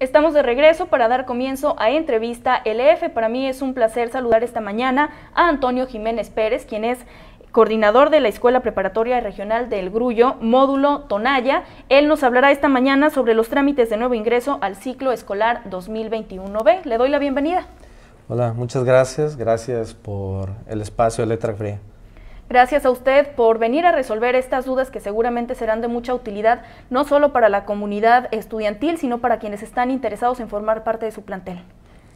Estamos de regreso para dar comienzo a entrevista LF. E para mí es un placer saludar esta mañana a Antonio Jiménez Pérez, quien es coordinador de la Escuela Preparatoria Regional del Grullo, módulo Tonaya. Él nos hablará esta mañana sobre los trámites de nuevo ingreso al ciclo escolar 2021-B. Le doy la bienvenida. Hola, muchas gracias. Gracias por el espacio de Letra Fría. Gracias a usted por venir a resolver estas dudas que seguramente serán de mucha utilidad, no solo para la comunidad estudiantil, sino para quienes están interesados en formar parte de su plantel.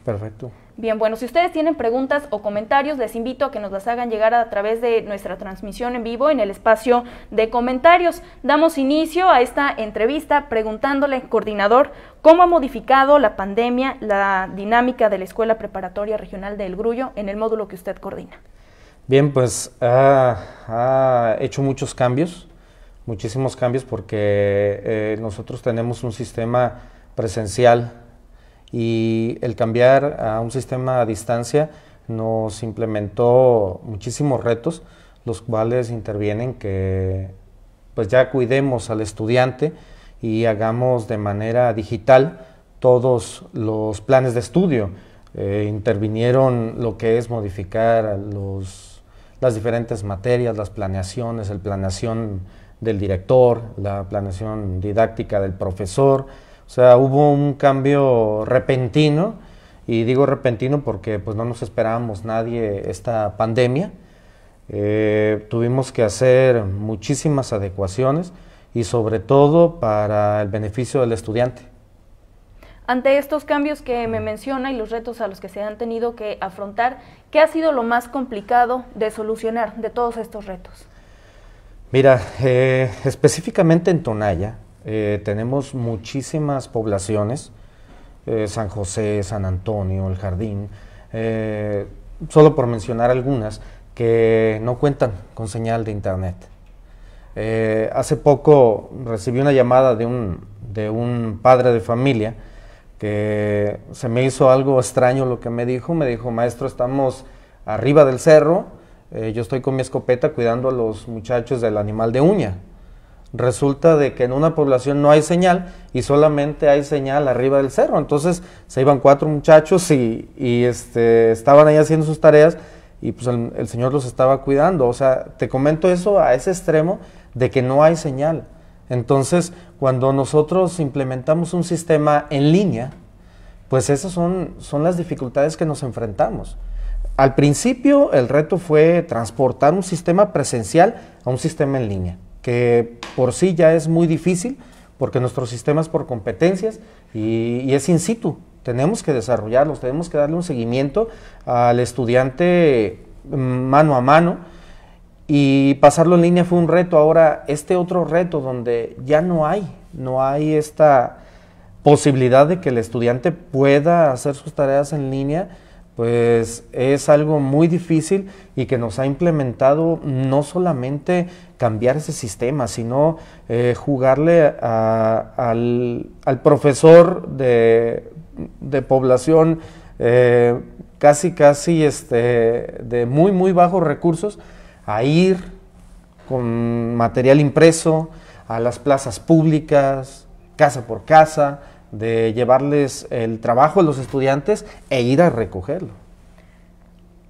Perfecto. Bien, bueno, si ustedes tienen preguntas o comentarios, les invito a que nos las hagan llegar a través de nuestra transmisión en vivo en el espacio de comentarios. Damos inicio a esta entrevista preguntándole, coordinador, cómo ha modificado la pandemia la dinámica de la Escuela Preparatoria Regional del Grullo en el módulo que usted coordina. Bien, pues ha, hecho muchos cambios, muchísimos cambios porque eh, nosotros tenemos un sistema presencial y el cambiar a un sistema a distancia nos implementó muchísimos retos, los cuales intervienen que pues ya cuidemos al estudiante y hagamos de manera digital todos los planes de estudio. Eh, intervinieron lo que es modificar los las diferentes materias, las planeaciones, la planeación del director, la planeación didáctica del profesor. O sea, hubo un cambio repentino, y digo repentino porque pues no nos esperábamos nadie esta pandemia. Eh, tuvimos que hacer muchísimas adecuaciones y sobre todo para el beneficio del estudiante. Ante estos cambios que me menciona y los retos a los que se han tenido que afrontar, ¿qué ha sido lo más complicado de solucionar de todos estos retos? Mira, eh, específicamente en Tonaya eh, tenemos muchísimas poblaciones, eh, San José, San Antonio, El Jardín, solo por mencionar algunas, que no cuentan con señal de Internet. hace poco recibí una llamada de un, de un padre de familia que se me hizo algo extraño lo que me dijo. Me dijo, maestro, estamos arriba del cerro, eh, yo estoy con mi escopeta cuidando a los muchachos del animal de uña. Resulta de que en una población no hay señal y solamente hay señal arriba del cerro. Entonces se iban cuatro muchachos y, y este, estaban ahí haciendo sus tareas y pues el Señor los estaba cuidando. O sea, te comento eso a ese extremo de que no hay señal. Entonces, cuando nosotros implementamos un sistema en línea, pues esas son, las dificultades que nos enfrentamos. Al principio el reto fue transportar un sistema presencial a un sistema en línea, que por sí ya es muy difícil porque nuestro sistema es por competencias y, y es in situ. Tenemos que desarrollarlos, tenemos que darle un seguimiento al estudiante mm, mano a mano y pasarlo en línea fue un reto. Ahora, este otro reto donde ya no hay, no hay esta posibilidad de que el estudiante pueda hacer sus tareas en línea, pues es algo muy difícil y que nos ha implementado no solamente cambiar ese sistema, sino eh, jugarle al, profesor de, población eh, casi, casi este, de muy, muy bajos recursos a ir con material impreso a las plazas públicas, casa por casa, de llevarles el trabajo a los estudiantes e ir a recogerlo.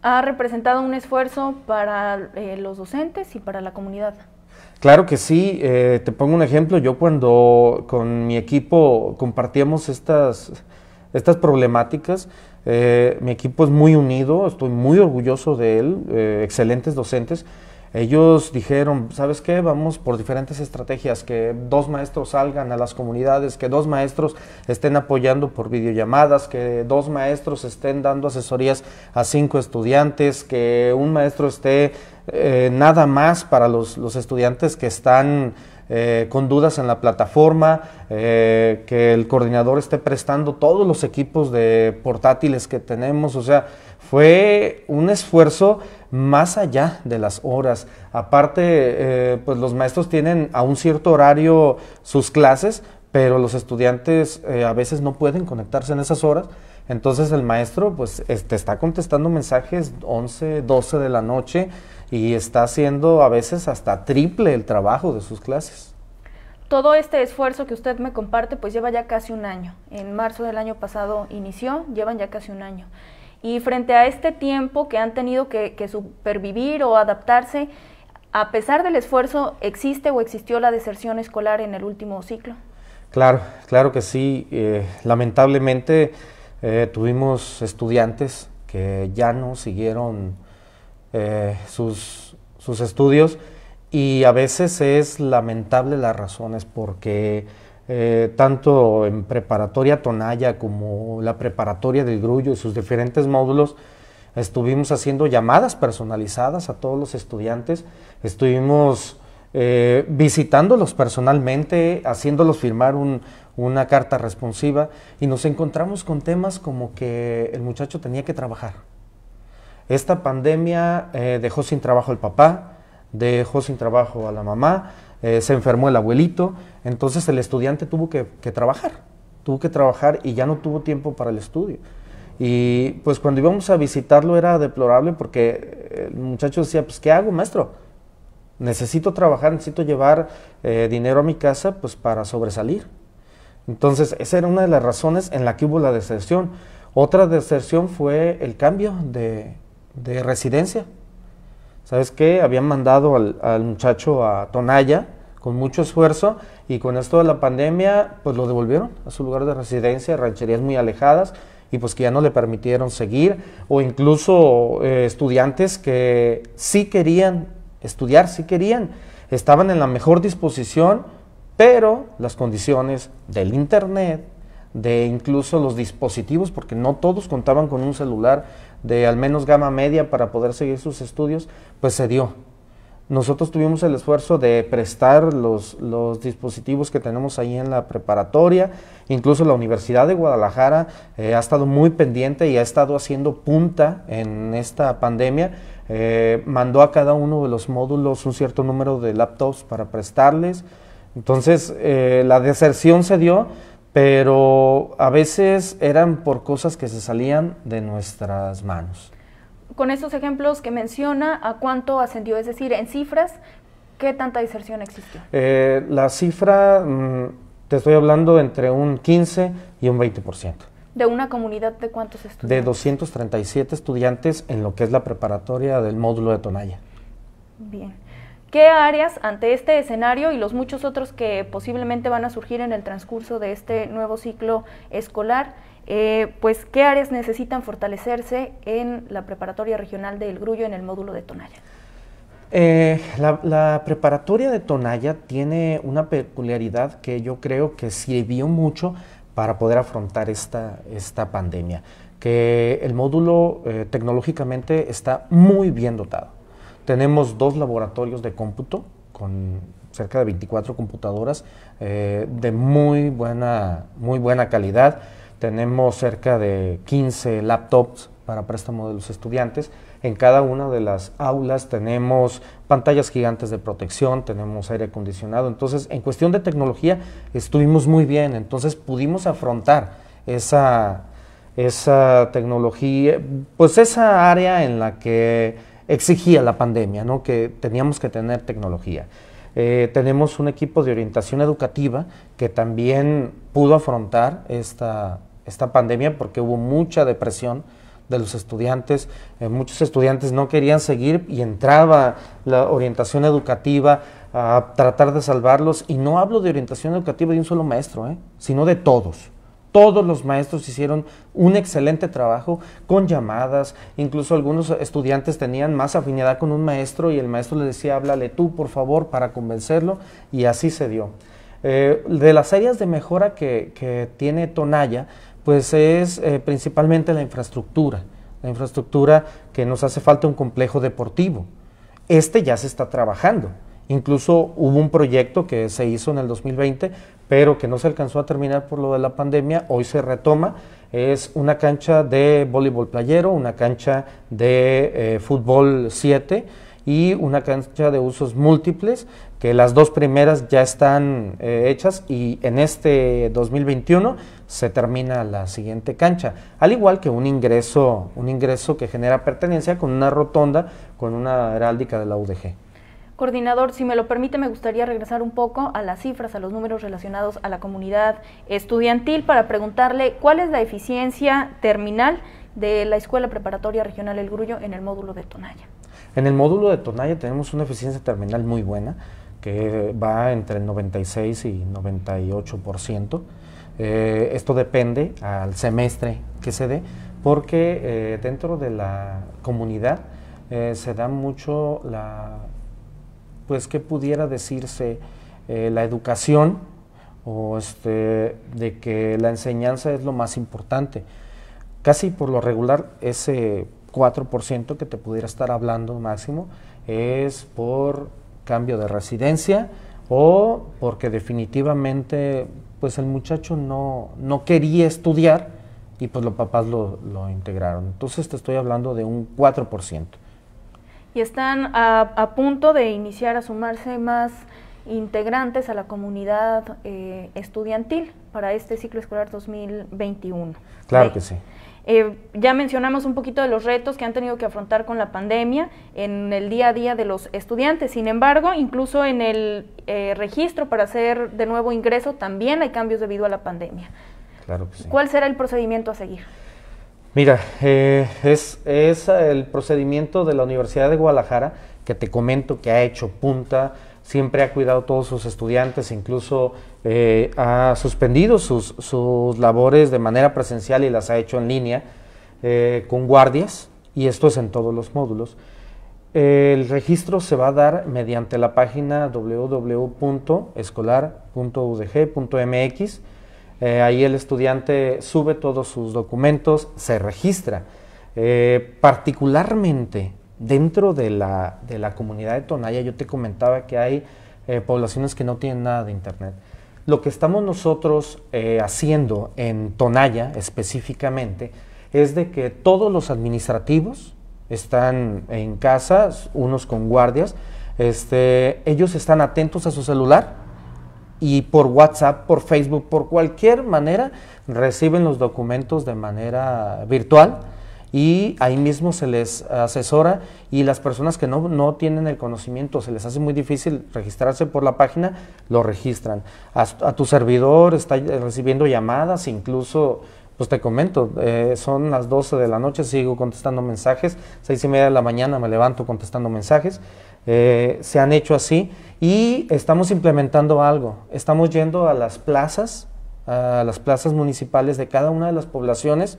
Ha representado un esfuerzo para eh, los docentes y para la comunidad. Claro que sí, eh, te pongo un ejemplo, yo cuando con mi equipo compartíamos estas estas problemáticas. Eh, mi equipo es muy unido, estoy muy orgulloso de él, eh, excelentes docentes. Ellos dijeron, ¿sabes qué? Vamos por diferentes estrategias, que dos maestros salgan a las comunidades, que dos maestros estén apoyando por videollamadas, que dos maestros estén dando asesorías a cinco estudiantes, que un maestro esté eh, nada más para los, los estudiantes que están eh, con dudas en la plataforma, eh, que el coordinador esté prestando todos los equipos de portátiles que tenemos, o sea, fue un esfuerzo más allá de las horas. Aparte, eh, pues los maestros tienen a un cierto horario sus clases, pero los estudiantes eh, a veces no pueden conectarse en esas horas, entonces el maestro pues este, está contestando mensajes 11, 12 de la noche y está haciendo a veces hasta triple el trabajo de sus clases. Todo este esfuerzo que usted me comparte pues lleva ya casi un año. En marzo del año pasado inició, llevan ya casi un año. Y frente a este tiempo que han tenido que supervivir o adaptarse, a pesar del esfuerzo, ¿existe o existió la deserción escolar en el último ciclo? Claro, claro que sí. Eh, lamentablemente eh, tuvimos estudiantes que ya no siguieron eh, sus, sus, estudios y a veces es lamentable las razones porque tanto en preparatoria Tonaya como la preparatoria del Grullo y sus diferentes módulos estuvimos haciendo llamadas personalizadas a todos los estudiantes, estuvimos eh, visitándolos personalmente, haciéndolos firmar una carta responsiva y nos encontramos con temas como que el muchacho tenía que trabajar. Esta pandemia eh, dejó sin trabajo al papá, dejó sin trabajo a la mamá, eh, se enfermó el abuelito, entonces el estudiante tuvo que, que trabajar, tuvo que trabajar y ya no tuvo tiempo para el estudio. Y pues cuando íbamos a visitarlo era deplorable porque el muchacho decía, pues ¿qué hago, maestro? necesito trabajar, necesito llevar eh, dinero a mi casa pues para sobresalir. Entonces, esa era una de las razones en la que hubo la deserción. Otra deserción fue el cambio de, de residencia. ¿Sabes qué? Habían mandado al, muchacho a Tonaya con mucho esfuerzo y con esto de la pandemia, pues lo devolvieron a su lugar de residencia, rancherías muy alejadas y pues que ya no le permitieron seguir, o incluso eh, estudiantes que sí querían estudiar, si querían, estaban en la mejor disposición, pero las condiciones del Internet, de incluso los dispositivos, porque no todos contaban con un celular de al menos gama media para poder seguir sus estudios, pues se dio. Nosotros tuvimos el esfuerzo de prestar los, los dispositivos que tenemos ahí en la preparatoria, incluso la Universidad de Guadalajara eh, ha estado muy pendiente y ha estado haciendo punta en esta pandemia eh, mandó a cada uno de los módulos un cierto número de laptops para prestarles. Entonces, eh, la deserción se dio, pero a veces eran por cosas que se salían de nuestras manos. Con estos ejemplos que menciona, ¿a cuánto ascendió? Es decir, en cifras, ¿qué tanta deserción existió? Eh, la cifra, mm, te estoy hablando entre un 15 y un 20% de una comunidad de cuántos estudiantes? De 237 estudiantes en lo que es la preparatoria del módulo de Tonaya. Bien. ¿Qué áreas ante este escenario y los muchos otros que posiblemente van a surgir en el transcurso de este nuevo ciclo escolar, eh, pues qué áreas necesitan fortalecerse en la preparatoria regional del Grullo en el módulo de Tonaya? Eh, la, la, preparatoria de Tonaya tiene una peculiaridad que yo creo que sirvió mucho para poder afrontar esta, esta pandemia. Que el módulo eh, tecnológicamente está muy bien dotado. Tenemos dos laboratorios de cómputo con cerca de 24 computadoras eh, de muy buena, muy buena calidad. Tenemos cerca de 15 laptops para préstamo de los estudiantes. En cada una de las aulas tenemos pantallas gigantes de protección, tenemos aire acondicionado. Entonces, en cuestión de tecnología, estuvimos muy bien. Entonces, pudimos afrontar esa, esa tecnología, pues esa área en la que exigía la pandemia, ¿no? que teníamos que tener tecnología. Eh, tenemos un equipo de orientación educativa que también pudo afrontar esta, esta pandemia porque hubo mucha depresión de los estudiantes. Eh, muchos estudiantes no querían seguir y entraba la orientación educativa a tratar de salvarlos. Y no hablo de orientación educativa de un solo maestro, ¿eh? sino de todos. Todos los maestros hicieron un excelente trabajo con llamadas, incluso algunos estudiantes tenían más afinidad con un maestro y el maestro le decía, háblale tú, por favor, para convencerlo, y así se dio. Eh, de las áreas de mejora que, que tiene Tonaya, pues es eh, principalmente la infraestructura, la infraestructura que nos hace falta un complejo deportivo. Este ya se está trabajando. Incluso hubo un proyecto que se hizo en el 2020, pero que no se alcanzó a terminar por lo de la pandemia, hoy se retoma. Es una cancha de voleibol playero, una cancha de eh, fútbol 7 y una cancha de usos múltiples, que las dos primeras ya están eh, hechas y en este 2021 se termina la siguiente cancha, al igual que un ingreso, un ingreso que genera pertenencia con una rotonda, con una heráldica de la UDG. Coordinador, si me lo permite, me gustaría regresar un poco a las cifras, a los números relacionados a la comunidad estudiantil para preguntarle cuál es la eficiencia terminal de la Escuela Preparatoria Regional El Grullo en el módulo de Tonaya. En el módulo de Tonaya tenemos una eficiencia terminal muy buena, que va entre el 96 y 98%. Eh, esto depende al semestre que se dé, porque eh, dentro de la comunidad eh, se da mucho la, pues que pudiera decirse eh, la educación o este, de que la enseñanza es lo más importante. Casi por lo regular ese 4% que te pudiera estar hablando máximo es por cambio de residencia o porque definitivamente pues el muchacho no, no quería estudiar y pues los papás lo, lo integraron. Entonces te estoy hablando de un 4%. Y están a, a punto de iniciar a sumarse más integrantes a la comunidad eh, estudiantil para este ciclo escolar 2021. Claro que sí. Eh, ya mencionamos un poquito de los retos que han tenido que afrontar con la pandemia en el día a día de los estudiantes. Sin embargo, incluso en el eh, registro para hacer de nuevo ingreso también hay cambios debido a la pandemia. ¿Cuál será el procedimiento a seguir? Mira, eh, es el procedimiento de la Universidad de Guadalajara que te comento que ha hecho punta, siempre ha cuidado a todos sus estudiantes, incluso eh, ha suspendido sus, labores de manera presencial y las ha hecho en línea eh, con guardias, y esto es en todos los módulos. El registro se va a dar mediante la página www.escolar.udg.mx. Eh, ahí el estudiante sube todos sus documentos, se registra. particularmente dentro de la, de la comunidad de Tonaya, yo te comentaba que hay eh, poblaciones que no tienen nada de Internet. Lo que estamos nosotros eh, haciendo en Tonaya específicamente es de que todos los administrativos están en casas, unos con guardias, este, ellos están atentos a su celular y por WhatsApp, por Facebook, por cualquier manera reciben los documentos de manera virtual y ahí mismo se les asesora y las personas que no, tienen el conocimiento, se les hace muy difícil registrarse por la página, lo registran. A, tu servidor está recibiendo llamadas, incluso, pues te comento, eh, son las 12 de la noche, sigo contestando mensajes, 6 y media de la mañana me levanto contestando mensajes, eh, se han hecho así y estamos implementando algo, estamos yendo a las plazas, a las plazas municipales de cada una de las poblaciones,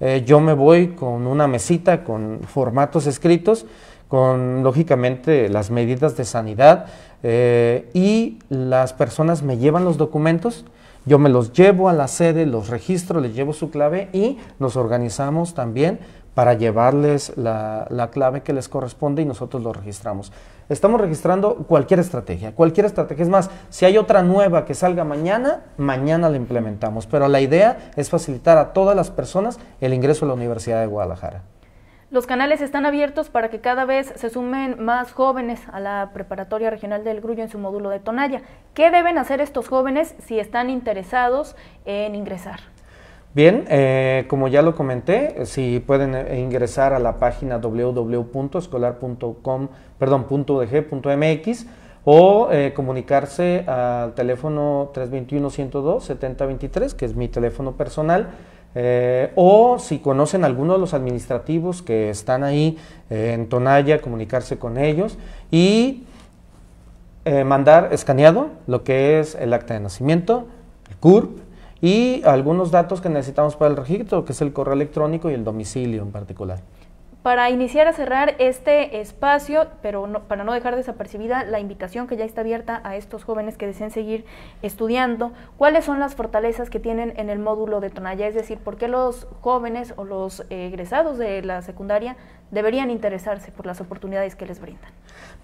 eh, yo me voy con una mesita, con formatos escritos, con lógicamente las medidas de sanidad eh, y las personas me llevan los documentos. Yo me los llevo a la sede, los registro, les llevo su clave y nos organizamos también para llevarles la, clave que les corresponde y nosotros lo registramos. Estamos registrando cualquier estrategia, cualquier estrategia. Es más, si hay otra nueva que salga mañana, mañana la implementamos. Pero la idea es facilitar a todas las personas el ingreso a la Universidad de Guadalajara. Los canales están abiertos para que cada vez se sumen más jóvenes a la Preparatoria Regional del Grullo en su módulo de Tonalla. ¿Qué deben hacer estos jóvenes si están interesados en ingresar? Bien, eh, como ya lo comenté, si pueden eh, ingresar a la página www.escolar.com, perdón, .dg.mx o eh, comunicarse al teléfono 321-102-7023, que es mi teléfono personal, o si conocen alguno de los administrativos que están ahí en Tonaya, comunicarse con ellos y mandar escaneado lo que es el acta de nacimiento, el CURP, y algunos datos que necesitamos para el registro, que es el correo electrónico y el domicilio en particular. Para iniciar a cerrar este espacio, pero para no dejar desapercibida la invitación que ya está abierta a estos jóvenes que deseen seguir estudiando, ¿cuáles son las fortalezas que tienen en el módulo de Tonaya? Es decir, ¿por qué los jóvenes o los eh, egresados de la secundaria deberían interesarse por las oportunidades que les brindan?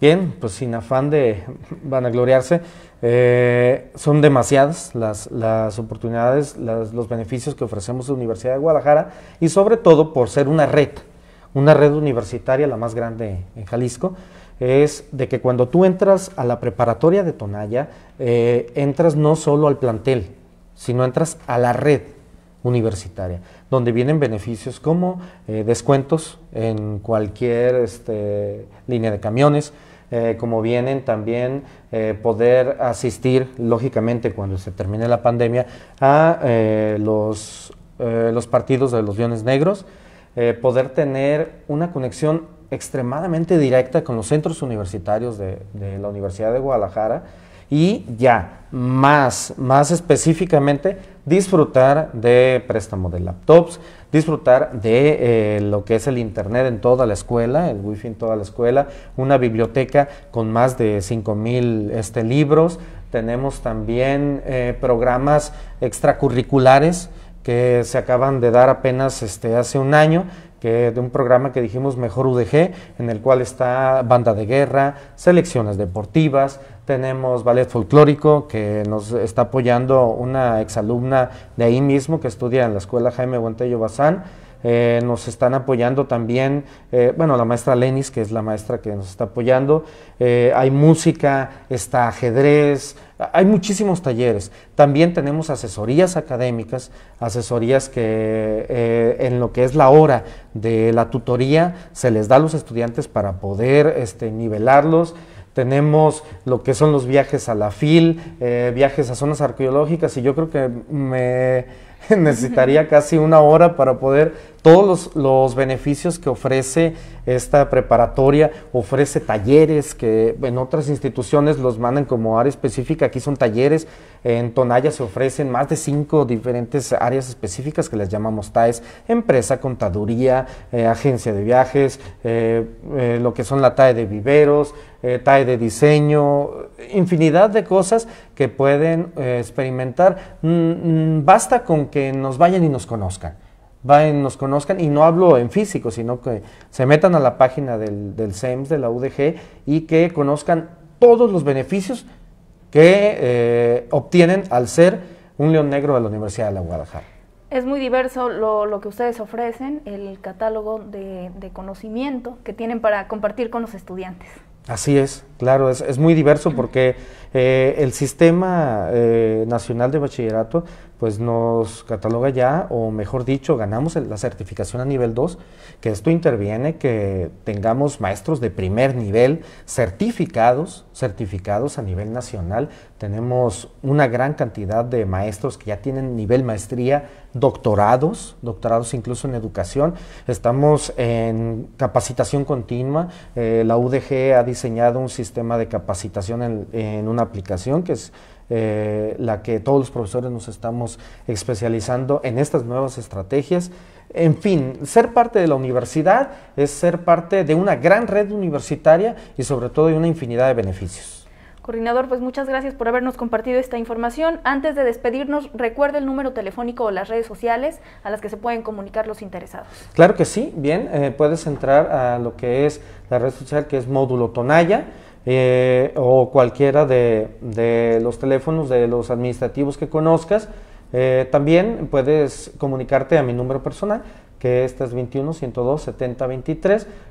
Bien, pues sin afán de vanagloriarse, eh, son demasiadas las, las oportunidades, los beneficios que ofrecemos a la Universidad de Guadalajara y sobre todo por ser una red una red universitaria, la más grande en Jalisco, es de que cuando tú entras a la preparatoria de Tonaya, eh, entras no solo al plantel, sino entras a la red universitaria, donde vienen beneficios como eh, descuentos en cualquier este, línea de camiones, eh, como vienen también poder asistir, lógicamente, cuando se termine la pandemia, a los, los partidos de los Leones Negros eh, poder tener una conexión extremadamente directa con los centros universitarios de, la Universidad de Guadalajara y ya más, específicamente disfrutar de préstamo de laptops, disfrutar de eh, lo que es el Internet en toda la escuela, el wifi en toda la escuela, una biblioteca con más de 5.000 este, libros, tenemos también eh, programas extracurriculares que se acaban de dar apenas este, hace un año, de un programa que dijimos Mejor UDG, en el cual está banda de guerra, selecciones deportivas, tenemos ballet folclórico que nos está apoyando una exalumna de ahí mismo que estudia en la escuela Jaime Guantello Bazán. Eh, nos están apoyando también, eh, bueno, la maestra Lenis, que es la maestra que nos está apoyando. Eh, hay música, está ajedrez, hay muchísimos talleres. También tenemos asesorías académicas, asesorías que eh, en lo que es la hora de la tutoría se les da a los estudiantes para poder este, nivelarlos tenemos lo que son los viajes a la FIL, eh, viajes a zonas arqueológicas, y yo creo que me necesitaría casi una hora para poder todos los, beneficios que ofrece esta preparatoria, ofrece talleres que en otras instituciones los mandan como área específica, aquí son talleres, en Tonaya se ofrecen más de cinco diferentes áreas específicas que les llamamos TAES, empresa, contaduría, eh, agencia de viajes, eh, eh, lo que son la TAE de viveros, TAE de diseño, infinidad de cosas que pueden experimentar. Mm, mm, basta con que nos vayan y nos conozcan vayan, nos conozcan, y no hablo en físico, sino que se metan a la página del, del SEMS, de la UDG, y que conozcan todos los beneficios que eh, obtienen al ser un león negro de la Universidad de la Guadalajara. Es muy diverso lo, que ustedes ofrecen, el catálogo de, conocimiento que tienen para compartir con los estudiantes. Así es, claro, es, es muy diverso porque eh, el sistema eh, nacional de bachillerato pues nos cataloga ya, o mejor dicho, ganamos la certificación a nivel 2, que esto interviene que tengamos maestros de primer nivel certificados, certificados a nivel nacional. Tenemos una gran cantidad de maestros que ya tienen nivel maestría, doctorados, doctorados incluso en educación. Estamos en capacitación continua. Eh, la UDG ha diseñado un sistema de capacitación en, en un una aplicación que es eh, la que todos los profesores nos estamos especializando en estas nuevas estrategias. En fin, ser parte de la universidad es ser parte de una gran red universitaria y sobre todo de una infinidad de beneficios. Coordinador, pues muchas gracias por habernos compartido esta información. Antes de despedirnos, recuerde el número telefónico o las redes sociales a las que se pueden comunicar los interesados. Claro que sí, bien, eh, puedes entrar a lo que es la red social que es Módulo Tonaya. Eh, o cualquiera de, los teléfonos de los administrativos que conozcas. Eh, también puedes comunicarte a mi número personal, que este es 21 102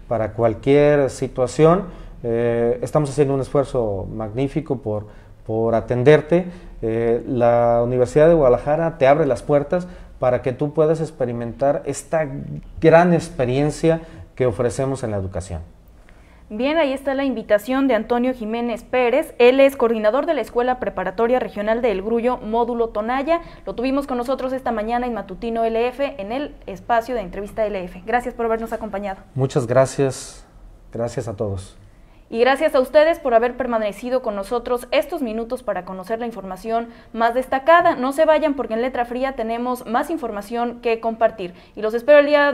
para cualquier situación. Eh, estamos haciendo un esfuerzo magnífico por, por atenderte. la Universidad de Guadalajara te abre las puertas para que tú puedas experimentar esta gran experiencia que ofrecemos en la educación. Bien, ahí está la invitación de Antonio Jiménez Pérez. Él es coordinador de la Escuela Preparatoria Regional de El Grullo, módulo Tonaya. Lo tuvimos con nosotros esta mañana en Matutino LF, en el espacio de entrevista LF. Gracias por habernos acompañado. Muchas gracias. Gracias a todos. Y gracias a ustedes por haber permanecido con nosotros estos minutos para conocer la información más destacada. No se vayan porque en Letra Fría tenemos más información que compartir. Y los espero el día